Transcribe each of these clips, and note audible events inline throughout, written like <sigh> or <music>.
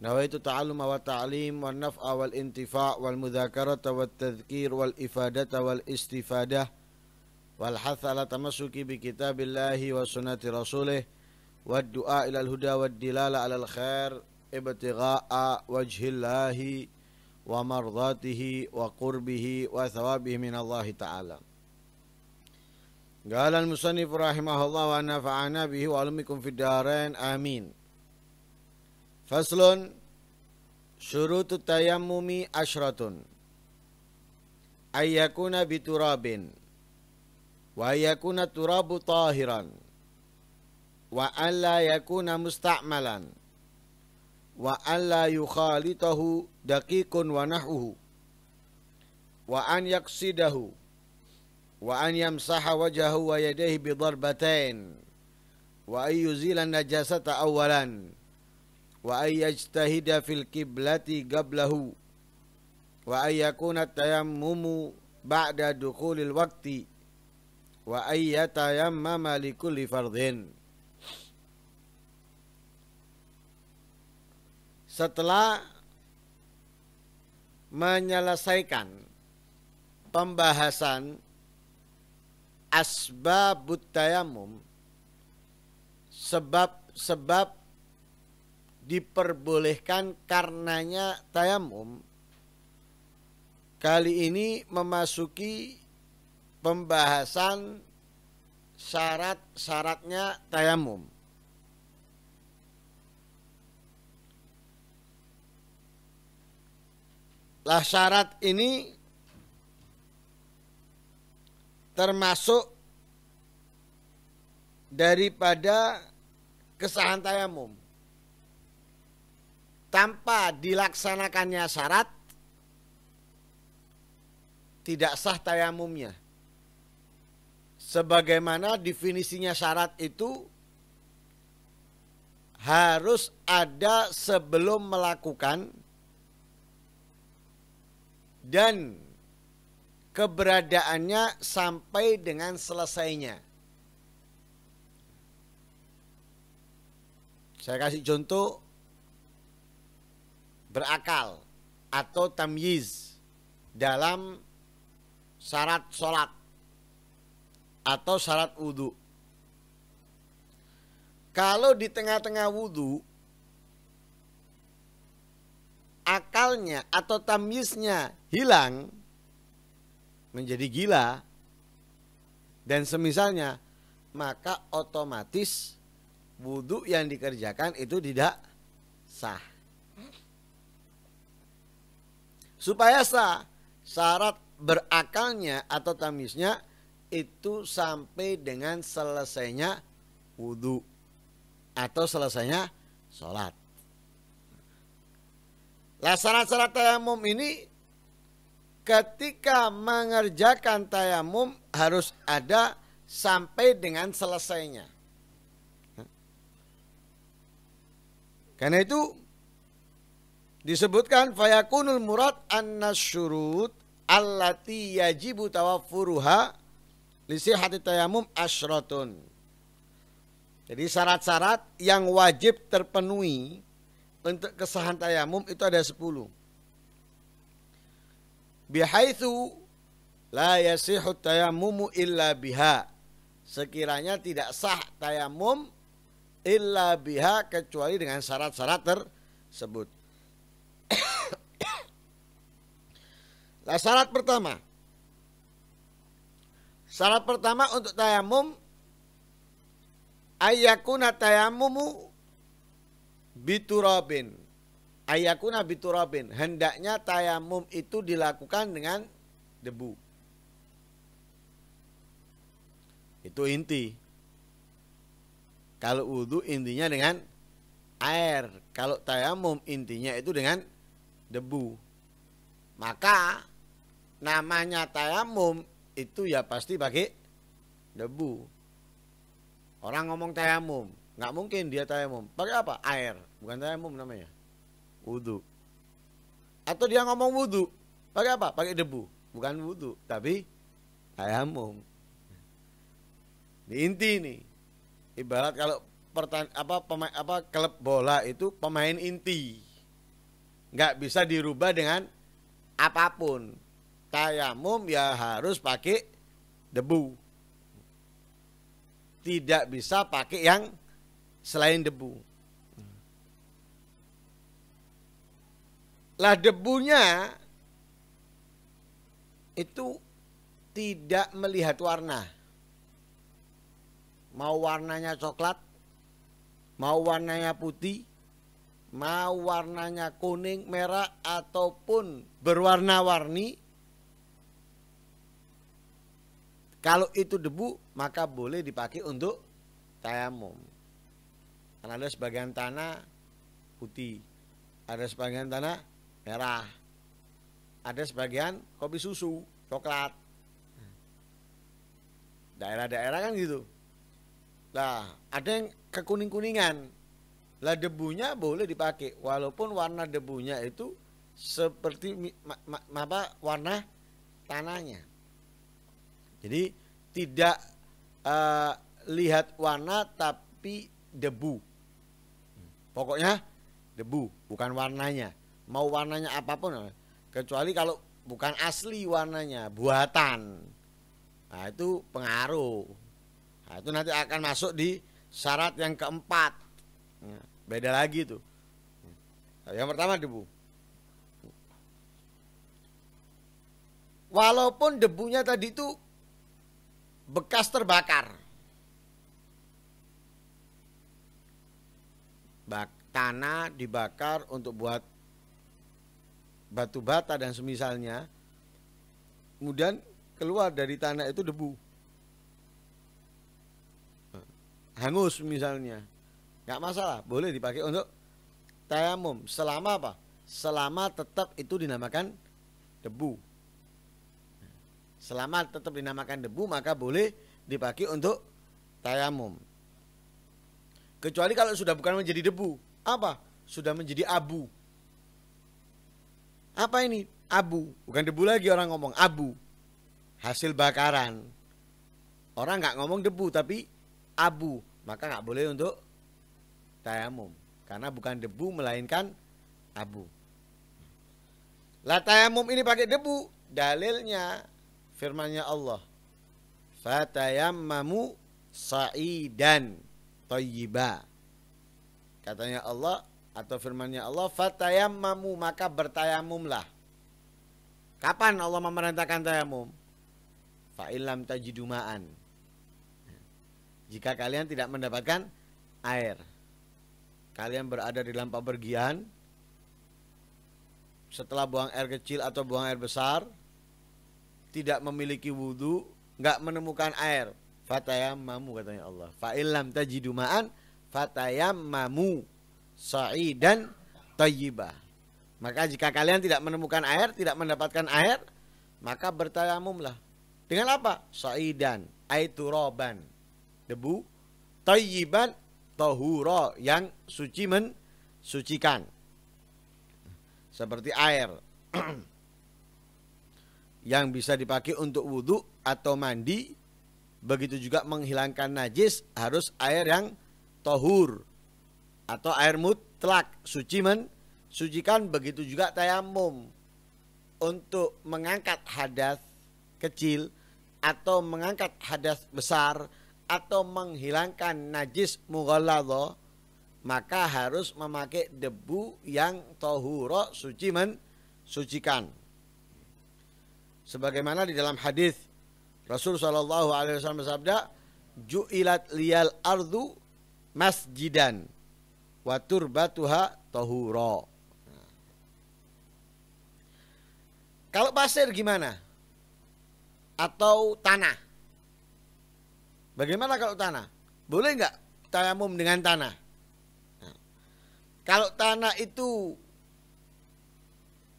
نويت التعلم والتعليم والنفع والانتفاع والمذاكرة والتذكير والإفادة والاستفادة والحث على تمسك بكتاب الله وسنة رسوله والدعاء إلى الهدى والدلالة على الخير ابتغاء وجه الله ومرضاته وقربه وثوابه من الله تعالى قال المصنف رحمه الله ونفعنا به وعلمكم في الدارين آمين Faslun syurutu tayammumi asyratun ayyakuna biturabin wa yakuna turabu tahiran wa alla yakuna musta'malan wa alla yukhalitahu daqiqun wa nahuhu wa an yaksidahu wa an yamsaha wajahu wa yadayhi bidarbatain wa ayyuzila najasata awalan wa ayyajtahida fil kiblati gablahu wa ayyakuna tayammumu ba'da dukulil wakti wa ayyatayammama likulli fardhin setelah menyelesaikan pembahasan asbabut tayamum sebab-sebab diperbolehkan karenanya tayamum kali ini memasuki pembahasan syarat-syaratnya tayamum. Lah syarat ini termasuk daripada kesahan tayamum tanpa dilaksanakannya syarat tidak sah tayamumnya. Sebagaimana definisinya syarat itu harus ada sebelum melakukan dan keberadaannya sampai dengan selesainya. Saya kasih contoh berakal atau tamyiz dalam syarat sholat atau syarat wudhu. Kalau di tengah-tengah wudhu, akalnya atau tamyiznya hilang, menjadi gila, dan semisalnya, maka otomatis wudhu yang dikerjakan itu tidak sah supaya sah syarat berakalnya atau tamisnya itu sampai dengan selesainya wudhu atau selesainya sholat. Lah syarat-syarat tayamum ini ketika mengerjakan tayamum harus ada sampai dengan selesainya. Karena itu disebutkan fayakunul murad syurut allati yajibu tawaffuruha lisihati tayamum asyratun. Jadi syarat-syarat yang wajib terpenuhi untuk kesahan tayamum itu ada 10. Bihaitsu la yasihu tayamumu illa biha. Sekiranya tidak sah tayamum illa biha kecuali dengan syarat-syarat tersebut nah, syarat pertama. Syarat pertama untuk tayamum ayyakuna tayamumu biturabin. Ayyakuna biturabin. Hendaknya tayamum itu dilakukan dengan debu. Itu inti. Kalau wudhu intinya dengan air. Kalau tayamum intinya itu dengan debu. Maka namanya tayamum itu ya pasti pakai debu. Orang ngomong tayamum, nggak mungkin dia tayamum. Pakai apa? Air, bukan tayamum namanya. wudhu. Atau dia ngomong wudhu, pakai apa? Pakai debu, bukan wudhu, tapi tayamum. Di inti ini, ibarat kalau pertan apa pemain apa klub bola itu pemain inti nggak bisa dirubah dengan apapun. Tayamum ya harus pakai debu. Tidak bisa pakai yang selain debu. Lah debunya itu tidak melihat warna. Mau warnanya coklat, mau warnanya putih, mau warnanya kuning, merah, ataupun berwarna-warni, kalau itu debu, maka boleh dipakai untuk tayamum. Karena ada sebagian tanah putih, ada sebagian tanah merah, ada sebagian kopi susu, coklat. Daerah-daerah kan gitu. Lah, ada yang kekuning-kuningan, lah debunya boleh dipakai walaupun warna debunya itu seperti ma apa warna tanahnya. Jadi tidak uh, lihat warna tapi debu. Pokoknya debu bukan warnanya. Mau warnanya apapun kecuali kalau bukan asli warnanya, buatan. Nah, itu pengaruh. Nah, itu nanti akan masuk di syarat yang keempat Ya, beda lagi tuh ya, yang pertama debu walaupun debunya tadi itu bekas terbakar bak tanah dibakar untuk buat batu bata dan semisalnya kemudian keluar dari tanah itu debu hangus misalnya nggak masalah boleh dipakai untuk tayamum selama apa selama tetap itu dinamakan debu selama tetap dinamakan debu maka boleh dipakai untuk tayamum kecuali kalau sudah bukan menjadi debu apa sudah menjadi abu apa ini abu bukan debu lagi orang ngomong abu hasil bakaran orang nggak ngomong debu tapi abu maka nggak boleh untuk tayamum karena bukan debu melainkan abu. La tayamum ini pakai debu, dalilnya firmannya Allah. Fatayammamu sa'idan tayyiba. Katanya Allah atau firmannya Allah, fatayammamu maka bertayamumlah. Kapan Allah memerintahkan tayamum? Fa'ilam tajidumaan. Jika kalian tidak mendapatkan air kalian berada di dalam pepergian setelah buang air kecil atau buang air besar tidak memiliki wudhu nggak menemukan air fatayam mamu katanya Allah fa'ilam tajidumaan fatayam mamu sa'i dan tayyibah maka jika kalian tidak menemukan air tidak mendapatkan air maka bertayamumlah dengan apa sa'idan aituroban debu tayyiban tohuro yang suci mensucikan seperti air <clears throat> yang bisa dipakai untuk wudhu atau mandi begitu juga menghilangkan najis harus air yang tohur atau air mutlak suci mensucikan begitu juga tayamum untuk mengangkat hadas kecil atau mengangkat hadas besar atau menghilangkan najis mughalladho maka harus memakai debu yang tohuro suci men mensucikan sebagaimana di dalam hadis Rasul Shallallahu alaihi wasallam bersabda ju'ilat liyal ardu masjidan wa turbatuha tohuro nah. kalau pasir gimana atau tanah Bagaimana kalau tanah? Boleh nggak tayamum dengan tanah? Nah, kalau tanah itu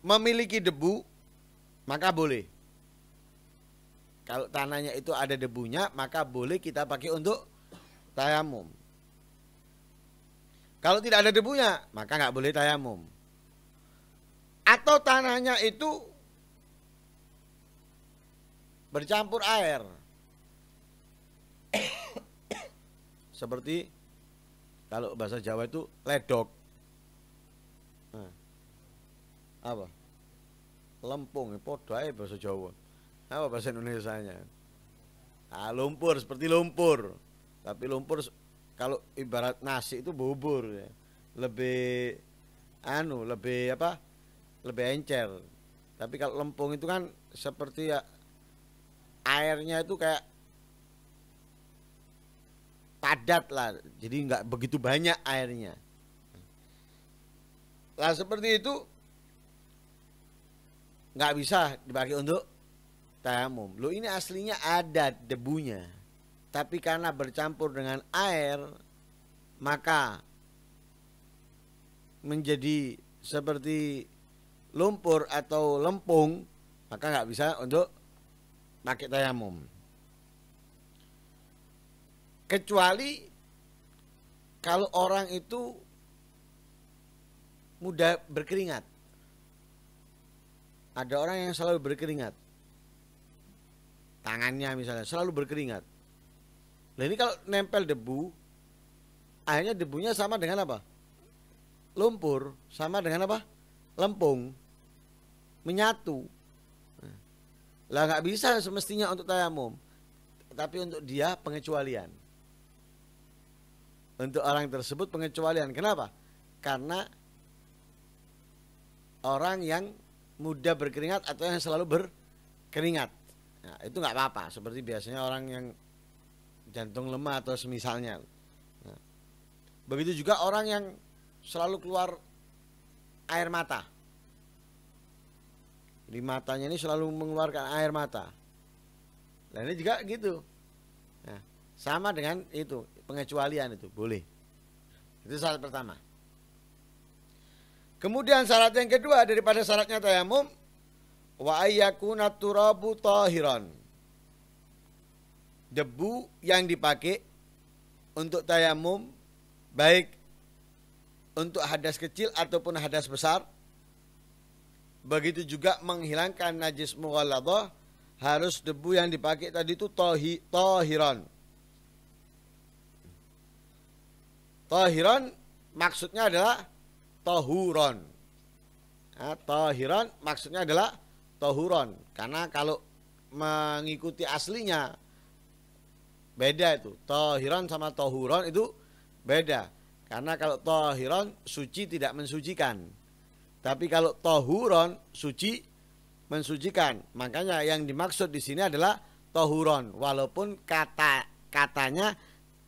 memiliki debu, maka boleh. Kalau tanahnya itu ada debunya, maka boleh kita pakai untuk tayamum. Kalau tidak ada debunya, maka nggak boleh tayamum. Atau tanahnya itu bercampur air. seperti kalau bahasa Jawa itu ledok nah, apa lempung ya, bahasa Jawa apa bahasa Indonesia nya nah, lumpur seperti lumpur tapi lumpur kalau ibarat nasi itu bubur ya lebih anu lebih apa lebih encer tapi kalau lempung itu kan seperti ya airnya itu kayak padat lah jadi nggak begitu banyak airnya lah seperti itu nggak bisa dipakai untuk tayamum lo ini aslinya ada debunya tapi karena bercampur dengan air maka menjadi seperti lumpur atau lempung maka nggak bisa untuk pakai tayamum kecuali kalau orang itu mudah berkeringat ada orang yang selalu berkeringat tangannya misalnya selalu berkeringat nah ini kalau nempel debu akhirnya debunya sama dengan apa lumpur sama dengan apa lempung menyatu lah nggak bisa semestinya untuk tayamum tapi untuk dia pengecualian untuk orang tersebut pengecualian. Kenapa? Karena orang yang mudah berkeringat atau yang selalu berkeringat. Nah, itu nggak apa-apa. Seperti biasanya orang yang jantung lemah atau semisalnya. Nah, begitu juga orang yang selalu keluar air mata. Di matanya ini selalu mengeluarkan air mata. Nah, ini juga gitu. Nah, sama dengan itu pengecualian itu boleh. Itu syarat pertama. Kemudian syarat yang kedua daripada syaratnya tayamum wa ayyakuna turabu tahiran. Debu yang dipakai untuk tayamum baik untuk hadas kecil ataupun hadas besar begitu juga menghilangkan najis mughalladhah harus debu yang dipakai tadi itu tohi, Tohiron maksudnya adalah tohuron. Nah, ya, tohiron maksudnya adalah tohuron. Karena kalau mengikuti aslinya beda itu. Tohiron sama tohuron itu beda. Karena kalau tohiron suci tidak mensucikan. Tapi kalau tohuron suci mensucikan. Makanya yang dimaksud di sini adalah tohuron. Walaupun kata katanya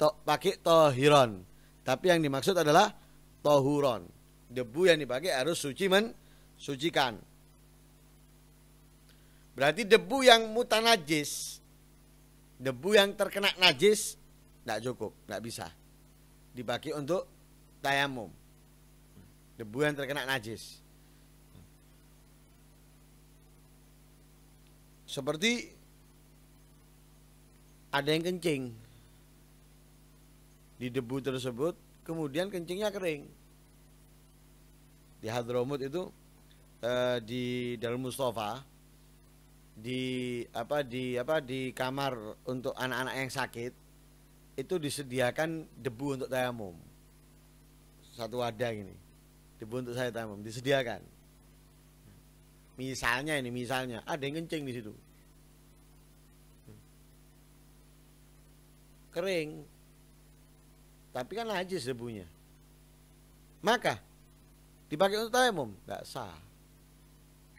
to, pakai tohiron tapi yang dimaksud adalah tohuron. Debu yang dipakai harus suci men mensucikan. Berarti debu yang najis, debu yang terkena najis, tidak cukup, tidak bisa. Dipakai untuk tayamum. Debu yang terkena najis. Seperti ada yang kencing, di debu tersebut kemudian kencingnya kering di Hadromut itu eh, di Darul Mustafa di apa di apa di kamar untuk anak-anak yang sakit itu disediakan debu untuk tayamum satu wadah ini debu untuk saya tayamum disediakan misalnya ini misalnya ada yang kencing di situ kering tapi kan najis debunya. Maka dipakai untuk tayamum tidak sah.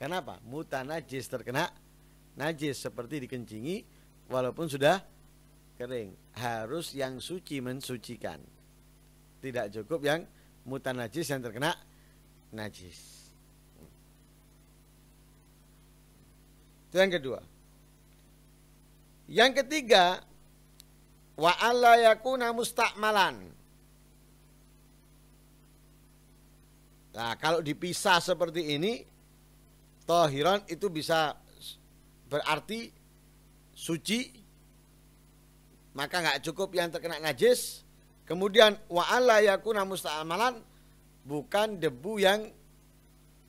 Kenapa? Muta najis terkena najis seperti dikencingi walaupun sudah kering. Harus yang suci mensucikan. Tidak cukup yang muta najis yang terkena najis. Itu yang kedua. Yang ketiga, wa alla yakuna mustakmalan. Nah, kalau dipisah seperti ini, tohiron itu bisa berarti suci, maka nggak cukup yang terkena najis. Kemudian wa alla yakuna mustakmalan bukan debu yang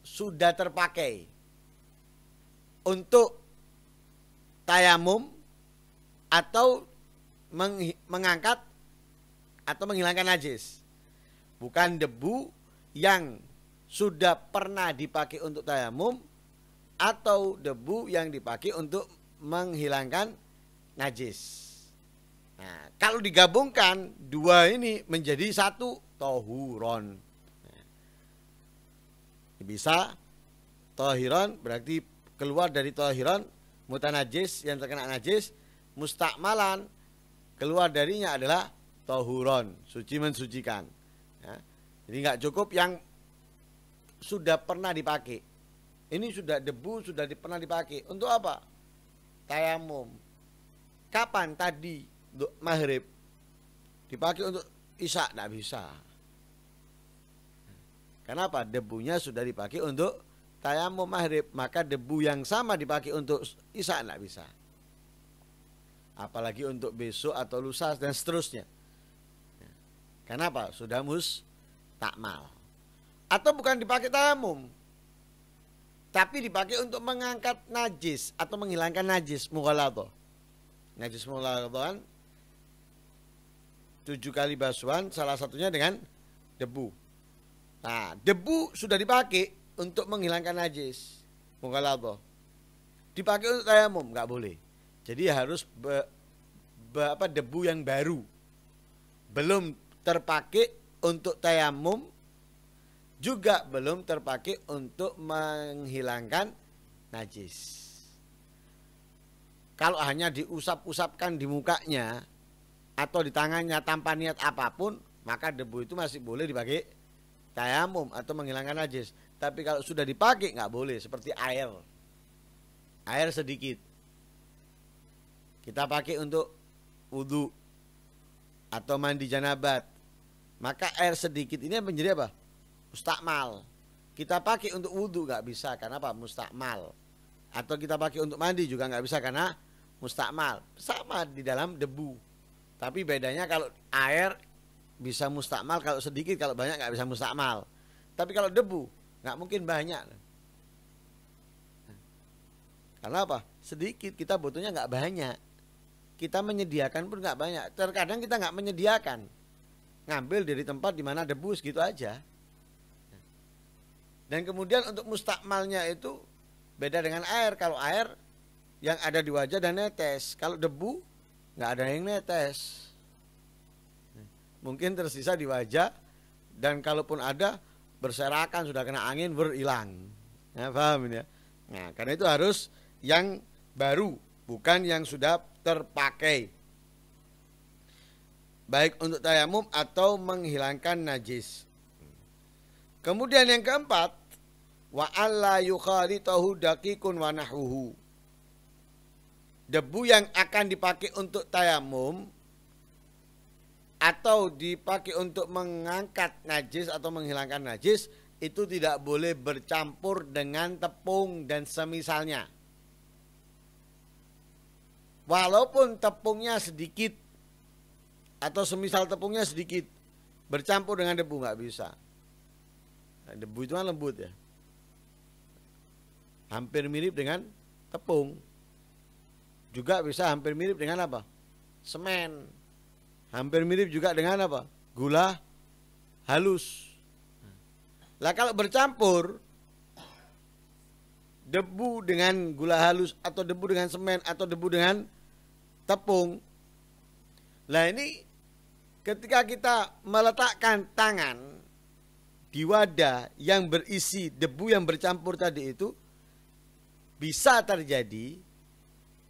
sudah terpakai untuk tayamum atau meng mengangkat atau menghilangkan najis. Bukan debu yang sudah pernah dipakai untuk tayamum atau debu yang dipakai untuk menghilangkan najis. Nah, kalau digabungkan dua ini menjadi satu tohuron. Nah, bisa tohiron berarti keluar dari tohiron mutanajis yang terkena najis mustakmalan keluar darinya adalah tohuron, suci mensucikan. Ya. Jadi nggak cukup yang sudah pernah dipakai. Ini sudah debu sudah di, pernah dipakai. Untuk apa? Tayamum. Kapan tadi untuk maghrib dipakai untuk isak tidak bisa. Kenapa? Debunya sudah dipakai untuk tayamum maghrib, maka debu yang sama dipakai untuk isak tidak bisa apalagi untuk besok atau lusa dan seterusnya. Ya. Kenapa? Sudah mus takmal. Atau bukan dipakai tamum. Tapi dipakai untuk mengangkat najis atau menghilangkan najis mughaladah. Najis kan tujuh kali basuhan salah satunya dengan debu. Nah, debu sudah dipakai untuk menghilangkan najis mughaladah. Dipakai untuk tayamum nggak boleh. Jadi harus be, be, apa debu yang baru. Belum terpakai untuk tayamum juga belum terpakai untuk menghilangkan najis. Kalau hanya diusap-usapkan di mukanya atau di tangannya tanpa niat apapun, maka debu itu masih boleh dipakai tayamum atau menghilangkan najis. Tapi kalau sudah dipakai nggak boleh, seperti air. Air sedikit kita pakai untuk wudhu atau mandi janabat maka air sedikit ini menjadi apa mustakmal kita pakai untuk wudhu nggak bisa karena apa mustakmal atau kita pakai untuk mandi juga nggak bisa karena mustakmal sama di dalam debu tapi bedanya kalau air bisa mustakmal kalau sedikit kalau banyak nggak bisa mustakmal tapi kalau debu nggak mungkin banyak karena apa sedikit kita butuhnya nggak banyak kita menyediakan pun nggak banyak. Terkadang kita nggak menyediakan, ngambil dari tempat di mana ada bus gitu aja. Dan kemudian untuk mustakmalnya itu beda dengan air. Kalau air yang ada di wajah dan netes, kalau debu nggak ada yang netes. Mungkin tersisa di wajah dan kalaupun ada berserakan sudah kena angin berhilang. Ya, paham ya? Nah, karena itu harus yang baru bukan yang sudah terpakai. Baik untuk tayamum atau menghilangkan najis. Kemudian yang keempat, wa alla yukhalitahu daqiqun wa nahuhu Debu yang akan dipakai untuk tayamum atau dipakai untuk mengangkat najis atau menghilangkan najis itu tidak boleh bercampur dengan tepung dan semisalnya walaupun tepungnya sedikit atau semisal tepungnya sedikit bercampur dengan debu nggak bisa nah, debu itu kan lembut ya hampir mirip dengan tepung juga bisa hampir mirip dengan apa semen hampir mirip juga dengan apa gula halus lah kalau bercampur debu dengan gula halus atau debu dengan semen atau debu dengan tepung. Nah ini ketika kita meletakkan tangan di wadah yang berisi debu yang bercampur tadi itu bisa terjadi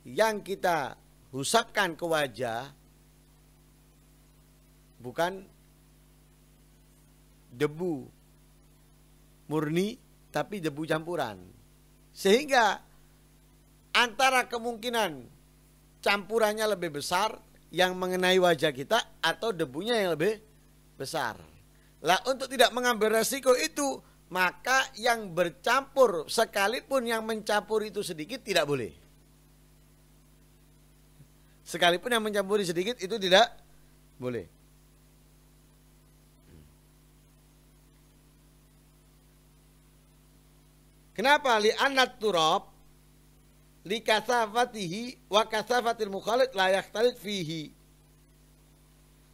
yang kita husapkan ke wajah bukan debu murni tapi debu campuran sehingga antara kemungkinan campurannya lebih besar yang mengenai wajah kita atau debunya yang lebih besar. Lah untuk tidak mengambil resiko itu maka yang bercampur sekalipun yang mencampur itu sedikit tidak boleh. Sekalipun yang mencampuri sedikit itu tidak boleh. Kenapa? anak turab li kasafatihi wa kasafatil mukhalid la yakhtalit fihi.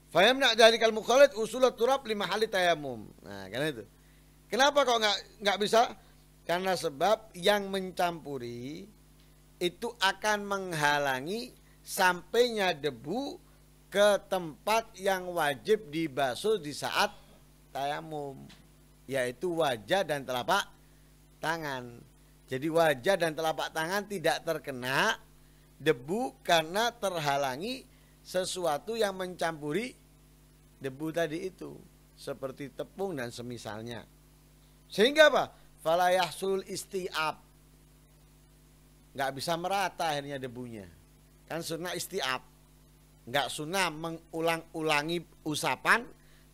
Fayamna dalikal mukhalid usulat turab lima hali tayamum. Nah, karena itu. Kenapa kok nggak nggak bisa? Karena sebab yang mencampuri itu akan menghalangi sampainya debu ke tempat yang wajib dibasuh di saat tayamum, yaitu wajah dan telapak tangan. Jadi wajah dan telapak tangan tidak terkena debu karena terhalangi sesuatu yang mencampuri debu tadi itu seperti tepung dan semisalnya. Sehingga apa? Falayah sul istiab. Gak bisa merata akhirnya debunya. Kan sunnah istiab. Gak sunnah mengulang-ulangi usapan,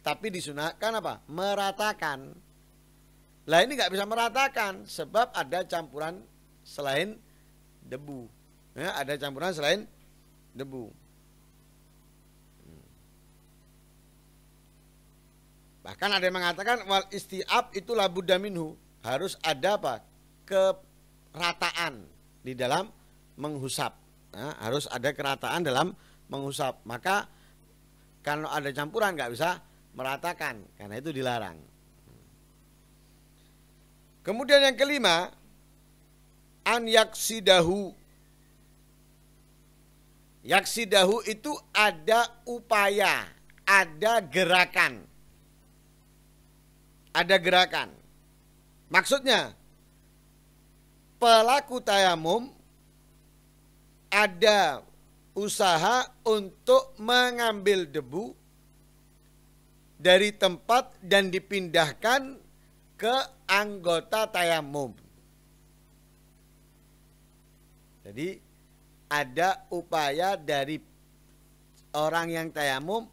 tapi disunahkan apa? Meratakan. Lah ini nggak bisa meratakan sebab ada campuran selain debu. Ya, ada campuran selain debu. Bahkan ada yang mengatakan wal istiab itu labu minhu, harus ada apa? kerataan di dalam menghusap. Ya, harus ada kerataan dalam menghusap. Maka kalau ada campuran nggak bisa meratakan karena itu dilarang. Kemudian yang kelima, an yaksidahu. Yaksidahu itu ada upaya, ada gerakan. Ada gerakan. Maksudnya, pelaku tayamum ada usaha untuk mengambil debu dari tempat dan dipindahkan ke anggota tayamum. Jadi ada upaya dari orang yang tayamum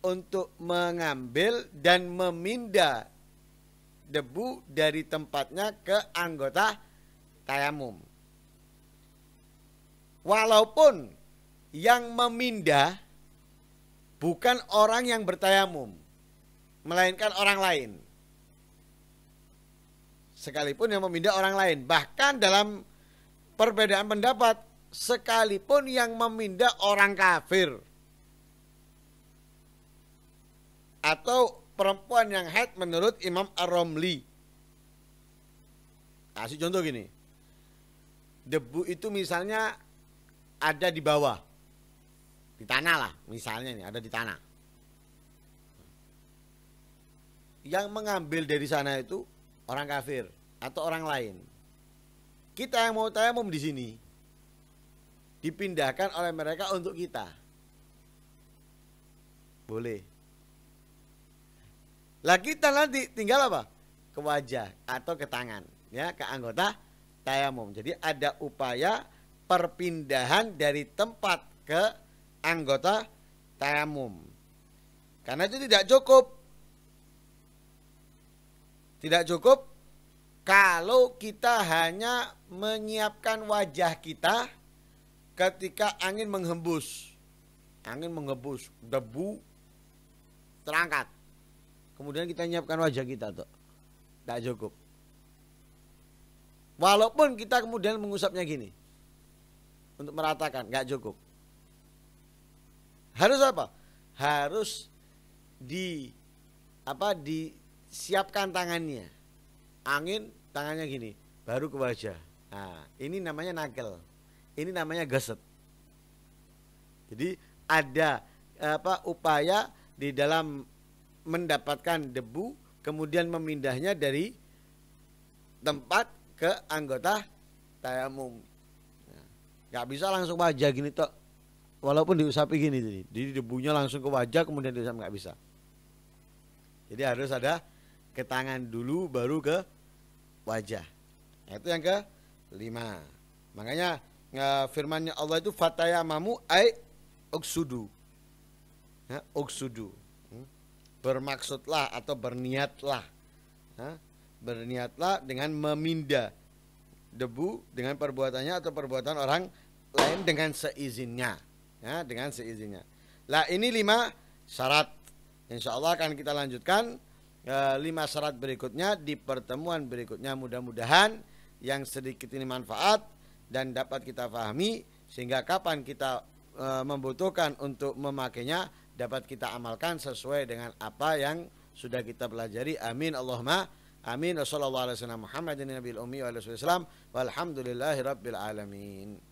untuk mengambil dan memindah debu dari tempatnya ke anggota tayamum. Walaupun yang memindah bukan orang yang bertayamum, melainkan orang lain sekalipun yang memindah orang lain. Bahkan dalam perbedaan pendapat, sekalipun yang memindah orang kafir atau perempuan yang head menurut Imam Ar-Romli. Kasih nah, contoh gini. Debu itu misalnya ada di bawah. Di tanah lah, misalnya ini ada di tanah. Yang mengambil dari sana itu orang kafir atau orang lain. Kita yang mau tayamum di sini dipindahkan oleh mereka untuk kita. Boleh. Lah kita nanti tinggal apa? Ke wajah atau ke tangan, ya, ke anggota tayamum. Jadi ada upaya perpindahan dari tempat ke anggota tayamum. Karena itu tidak cukup tidak cukup kalau kita hanya menyiapkan wajah kita ketika angin menghembus. Angin menghembus, debu terangkat. Kemudian kita menyiapkan wajah kita tuh. Tidak cukup. Walaupun kita kemudian mengusapnya gini. Untuk meratakan, tidak cukup. Harus apa? Harus di apa di siapkan tangannya angin tangannya gini baru ke wajah nah, ini namanya nagle, ini namanya geset jadi ada apa upaya di dalam mendapatkan debu kemudian memindahnya dari tempat ke anggota tayamum nah, nggak bisa langsung wajah gini toh walaupun diusapi gini jadi debunya langsung ke wajah kemudian diusap nggak bisa jadi harus ada ke tangan dulu baru ke wajah. Nah, itu yang ke lima. Makanya eh, firmannya Allah itu fatayamamu ay uksudu. Ya, uksudu. Hmm? Bermaksudlah atau berniatlah. Ya, berniatlah dengan meminda debu dengan perbuatannya atau perbuatan orang lain dengan seizinnya. Ya, dengan seizinnya. Lah ini lima syarat. Insya Allah akan kita lanjutkan Eh, lima syarat berikutnya di pertemuan berikutnya mudah-mudahan yang sedikit ini manfaat dan dapat kita pahami sehingga kapan kita e, membutuhkan untuk memakainya dapat kita amalkan sesuai dengan apa yang sudah kita pelajari amin Allahumma amin wasallallahu warahmatullahi wabarakatuh